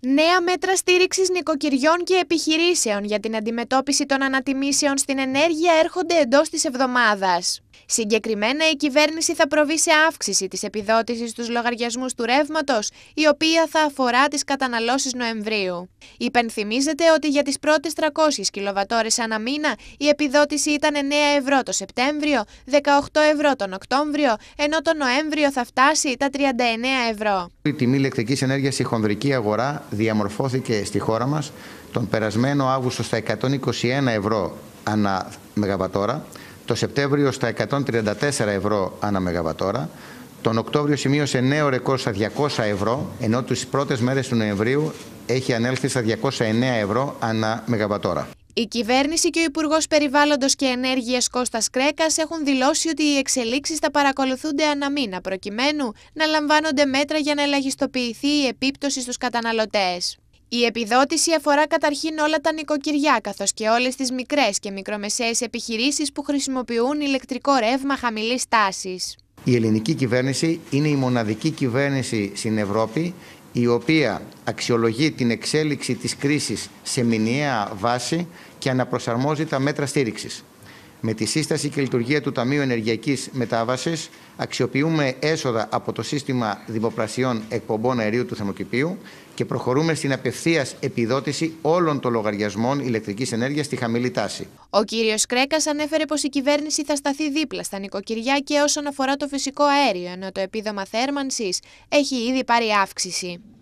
Νέα μέτρα στήριξης νοικοκυριών και επιχειρήσεων για την αντιμετώπιση των ανατιμήσεων στην ενέργεια έρχονται εντός της εβδομάδας. Συγκεκριμένα, η κυβέρνηση θα προβεί σε αύξηση της επιδότησης στους λογαριασμούς του ρεύματος, η οποία θα αφορά τις καταναλώσεις Νοεμβρίου. Υπενθυμίζεται ότι για τις πρώτες 300 κιλοβατόρες ανά μήνα η επιδότηση ήταν 9 ευρώ το Σεπτέμβριο, 18 ευρώ τον Οκτώβριο, ενώ το Νοέμβριο θα φτάσει τα 39 ευρώ. Η τιμή ηλεκτρικής ενέργειας στη χονδρική αγορά διαμορφώθηκε στη χώρα μας τον περασμένο Αύγουστο στα 121 ευρώ ανά μεγαβατόρα το Σεπτέμβριο στα 134 ευρώ ανά μεγαβατόρα, τον Οκτώβριο σημείωσε νέο ρεκόρ στα 200 ευρώ, ενώ τις πρώτες μέρες του Νοεμβρίου έχει ανέλθει στα 209 ευρώ ανά μεγαβατόρα. Η κυβέρνηση και ο Υπουργός Περιβάλλοντος και Ενέργειας Κώστας Κρέκας έχουν δηλώσει ότι οι εξελίξεις θα παρακολουθούνται μήνα προκειμένου να λαμβάνονται μέτρα για να ελαχιστοποιηθεί η επίπτωση στους καταναλωτές. Η επιδότηση αφορά καταρχήν όλα τα νοικοκυριά, καθώς και όλες τις μικρές και μικρομεσαίες επιχειρήσεις που χρησιμοποιούν ηλεκτρικό ρεύμα χαμηλής τάσης. Η ελληνική κυβέρνηση είναι η μοναδική κυβέρνηση στην Ευρώπη η οποία αξιολογεί την εξέλιξη της κρίσης σε μηνιαία βάση και αναπροσαρμόζει τα μέτρα στήριξης. Με τη σύσταση και λειτουργία του Ταμείου Ενεργειακής Μετάβασης, αξιοποιούμε έσοδα από το σύστημα δημοπρασιών εκπομπών αερίου του θερμοκηπίου και προχωρούμε στην απευθείας επιδότηση όλων των λογαριασμών ηλεκτρικής ενέργειας στη χαμηλή τάση. Ο κύριος Κρέκας ανέφερε πως η κυβέρνηση θα σταθεί δίπλα στα νοικοκυριά και όσον αφορά το φυσικό αέριο, ενώ το επίδομα θέρμανσης έχει ήδη πάρει αύξηση.